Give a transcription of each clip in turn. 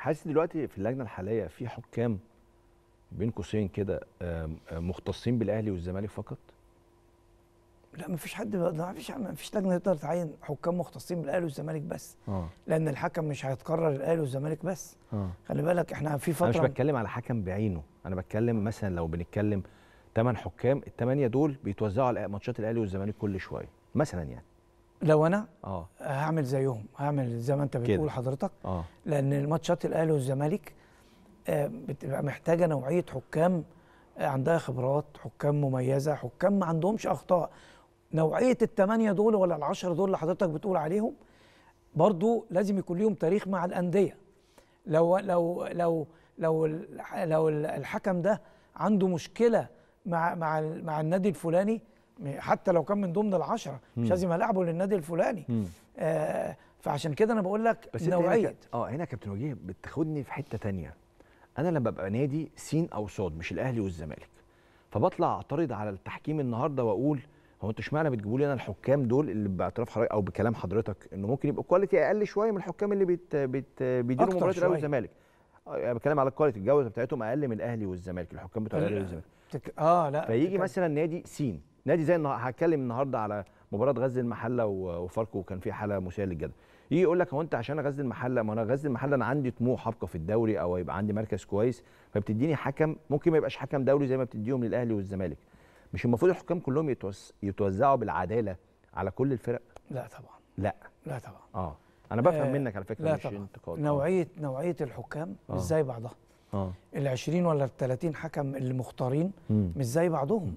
حاسس دلوقتي في اللجنه الحاليه في حكام بين قوسين كده مختصين بالاهلي والزمالك فقط؟ لا ما فيش حد ما فيش ما فيش لجنه تقدر تعين حكام مختصين بالاهلي والزمالك بس آه. لان الحكم مش هيتقرر الاهلي والزمالك بس آه. خلي بالك احنا في فتره انا مش بتكلم على حكم بعينه انا بتكلم مثلا لو بنتكلم ثمان حكام الثمانيه دول بيتوزعوا على ماتشات الاهلي والزمالك كل شويه مثلا يعني لو انا اه هعمل زيهم هعمل زي ما انت بتقول كده. حضرتك أوه. لان الماتشات الاهلي والزمالك آه، بتبقى محتاجه نوعيه حكام آه، عندها خبرات حكام مميزه حكام ما عندهمش اخطاء نوعيه الثمانيه دول ولا العشر دول اللي حضرتك بتقول عليهم برضو لازم يكون ليهم تاريخ مع الانديه لو لو لو لو لو الحكم ده عنده مشكله مع مع مع النادي الفلاني حتى لو كان من ضمن العشرة مش لازم العبه للنادي الفلاني آه فعشان كده انا بقول لك بس نوعيه اه هنا يا كابتن وجيه بتاخدني في حته تانية انا لما ببقى نادي سين او صاد مش الاهلي والزمالك فبطلع اعترض على التحكيم النهارده واقول هو انتوا اشمعنى بتجيبوا لي انا الحكام دول اللي باعتراف حضرتك او بكلام حضرتك انه ممكن يبقى كواليتي اقل شويه من الحكام اللي بت بت بيديروا مباريات الاهلي والزمالك آه، يعني بتكلم على الكواليتي الجوده بتاعتهم اقل من الاهلي والزمالك الحكام بتوع الاهلي والزمالك اه لا فيجي مثلا نادي سين نادي زي هتكلم النهارده على مباراه غزل المحله وفاركو وكان في حاله مثيره للجدل يجي يقول لك هو انت عشان اغزل المحله ما انا غزل المحله انا عندي طموح ابقى في الدوري او يبقى عندي مركز كويس فبتديني حكم ممكن ما يبقاش حكم دوري زي ما بتديهم للاهلي والزمالك مش المفروض الحكام كلهم يتوزعوا بالعداله على كل الفرق لا طبعا لا لا طبعا اه انا بفهم آه منك على فكره لا مش طبعا. انتقاد نوعيه نوعيه الحكام آه. مش زي بعضها اه ال 20 ولا ال 30 حكم اللي مختارين مش زي بعضهم م.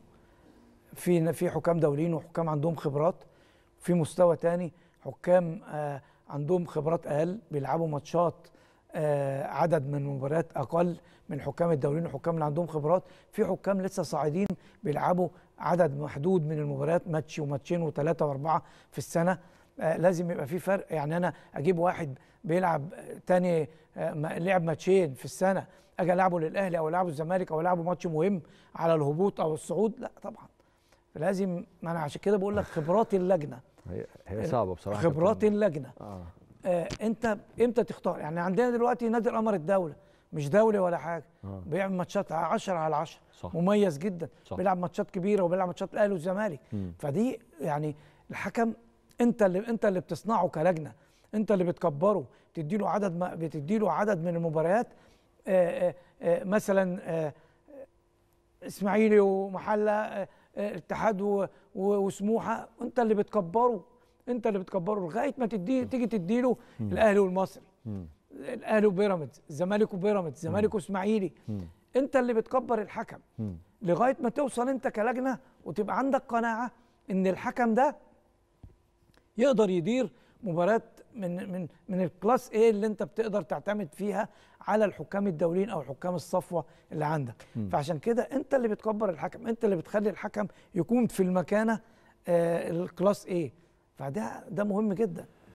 في في حكام دوليين وحكام عندهم خبرات في مستوى تاني حكام آه، عندهم خبرات اقل بيلعبوا ماتشات آه، عدد من المباريات اقل من حكام الدوليين وحكام اللي عندهم خبرات في حكام لسه صاعدين بيلعبوا عدد محدود من المباريات ماتش وماتشين وثلاثه واربعه في السنه آه، لازم يبقى في فرق يعني انا اجيب واحد بيلعب تاني لعب ماتشين في السنه اجي العبه للاهلي او العبه الزمالك او العبه ماتش مهم على الهبوط او الصعود لا طبعا لازم ما انا عشان كده بقول لك خبرات اللجنه هي صعبه بصراحه خبرات اللجنه آه. آه انت امتى تختار يعني عندنا دلوقتي نادي القمر الدوله مش دولي ولا حاجه آه. بيعمل ماتشات 10 على 10 مميز جدا صح. بيلعب ماتشات كبيره وبيلعب ماتشات الاهلي والزمالك فدي يعني الحكم انت اللي انت اللي بتصنعه كلجنه انت اللي بتكبره له عدد ما له عدد من المباريات آآ آه، آآ آه، آه، مثلا اسماعيلي ومحله آه، اتحاد وسموحه انت اللي بتكبره انت اللي بتكبره لغايه ما تدي تيجي تديله الاهلي والمصري الاهلي وبيراميدز الزمالك وبيراميدز الزمالك واسماعيلي انت اللي بتكبر الحكم لغايه ما توصل انت كلجنه وتبقى عندك قناعه ان الحكم ده يقدر يدير مباراه من من من الكلاس ايه اللي انت بتقدر تعتمد فيها على الحكام الدوليين او حكام الصفوه اللي عندك م. فعشان كده انت اللي بتكبر الحكم انت اللي بتخلي الحكم يكون في المكانه آه الكلاس ايه فده ده مهم جدا